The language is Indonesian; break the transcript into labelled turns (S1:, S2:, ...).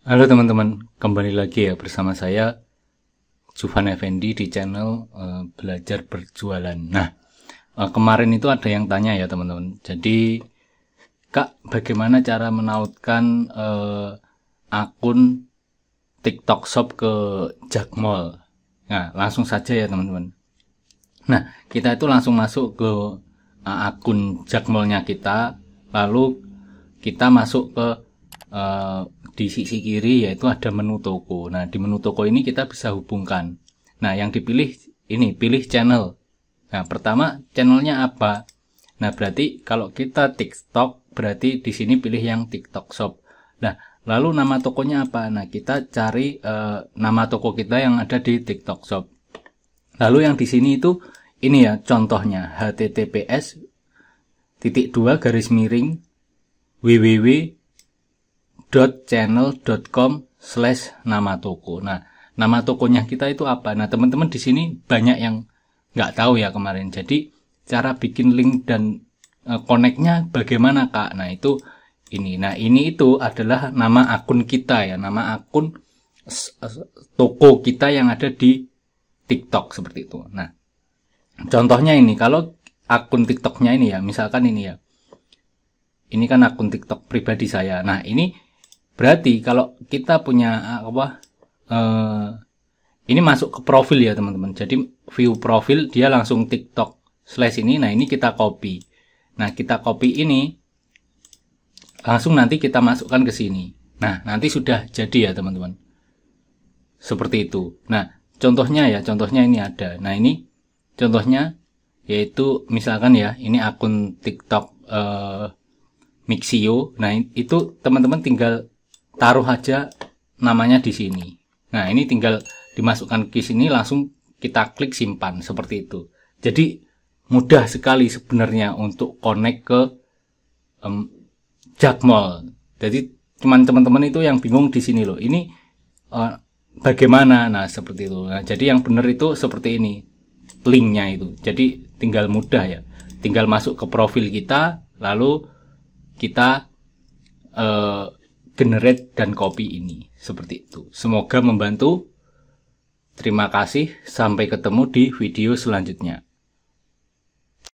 S1: Halo teman-teman, kembali lagi ya bersama saya zufan Effendi di channel uh, Belajar Berjualan. Nah, uh, kemarin itu ada yang tanya ya teman-teman. Jadi, Kak, bagaimana cara menautkan uh, akun TikTok Shop ke Jakmall? Nah, langsung saja ya teman-teman. Nah, kita itu langsung masuk ke uh, akun Jackmall-nya kita, lalu kita masuk ke uh, di sisi kiri yaitu ada menu toko. Nah, di menu toko ini kita bisa hubungkan. Nah, yang dipilih ini pilih channel. Nah, pertama channelnya apa? Nah, berarti kalau kita TikTok berarti di sini pilih yang TikTok Shop. Nah, lalu nama tokonya apa? Nah, kita cari eh, nama toko kita yang ada di TikTok Shop. Lalu yang di sini itu ini ya contohnya https titik dua garis miring www www.channel.com slash nama toko. Nah, nama tokonya kita itu apa? Nah, teman-teman di sini banyak yang nggak tahu ya kemarin. Jadi, cara bikin link dan e, connect bagaimana, Kak? Nah, itu ini. Nah, ini itu adalah nama akun kita ya, nama akun e, toko kita yang ada di TikTok seperti itu. Nah, contohnya ini kalau akun TikToknya ini ya, misalkan ini ya. Ini kan akun TikTok pribadi saya. Nah, ini Berarti kalau kita punya ah, apa uh, ini masuk ke profil ya teman-teman. Jadi view profil dia langsung TikTok slash ini. Nah ini kita copy. Nah kita copy ini langsung nanti kita masukkan ke sini. Nah nanti sudah jadi ya teman-teman. Seperti itu. Nah contohnya ya contohnya ini ada. Nah ini contohnya yaitu misalkan ya ini akun TikTok uh, Mixio. Nah, itu teman-teman tinggal taruh aja namanya di sini. Nah, ini tinggal dimasukkan ke sini langsung kita klik simpan seperti itu. Jadi mudah sekali sebenarnya untuk connect ke um, Mall Jadi cuman teman-teman itu yang bingung di sini loh. Ini uh, bagaimana? Nah, seperti itu. Nah, jadi yang benar itu seperti ini linknya itu. Jadi tinggal mudah ya. Tinggal masuk ke profil kita lalu kita uh, generate dan copy ini. Seperti itu. Semoga membantu. Terima kasih. Sampai ketemu di video selanjutnya.